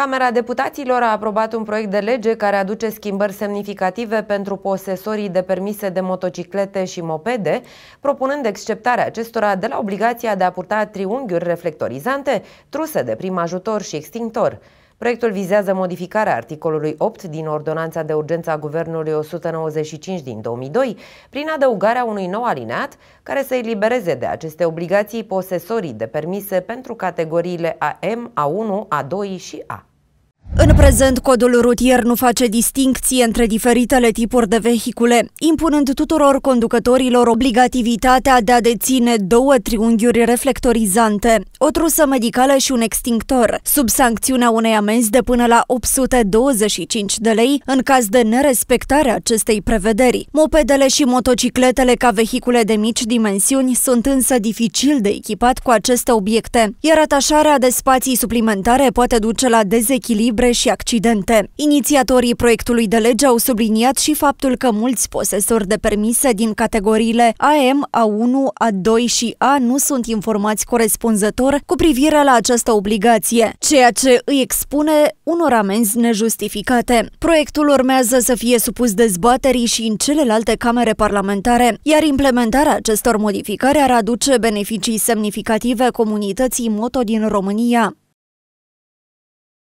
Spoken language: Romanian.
Camera Deputaților a aprobat un proiect de lege care aduce schimbări semnificative pentru posesorii de permise de motociclete și mopede, propunând exceptarea acestora de la obligația de a purta triunghiuri reflectorizante, truse de prim ajutor și extintor. Proiectul vizează modificarea articolului 8 din Ordonanța de Urgență a Guvernului 195 din 2002 prin adăugarea unui nou alineat care să libereze de aceste obligații posesorii de permise pentru categoriile AM, A1, A2 și A. În prezent, codul rutier nu face distincție între diferitele tipuri de vehicule, impunând tuturor conducătorilor obligativitatea de a deține două triunghiuri reflectorizante, o trusă medicală și un extinctor, sub sancțiunea unei amenzi de până la 825 de lei în caz de nerespectare a acestei prevederi. Mopedele și motocicletele ca vehicule de mici dimensiuni sunt însă dificil de echipat cu aceste obiecte, iar atașarea de spații suplimentare poate duce la dezechilibre umbre și accidente. Inițiatorii proiectului de lege au subliniat și faptul că mulți posesori de permise din categoriile AM, A1, A2 și A nu sunt informați corespunzător cu privire la această obligație, ceea ce îi expune unor amenzi nejustificate. Proiectul urmează să fie supus dezbaterii și în celelalte camere parlamentare, iar implementarea acestor modificări ar aduce beneficii semnificative comunității moto din România.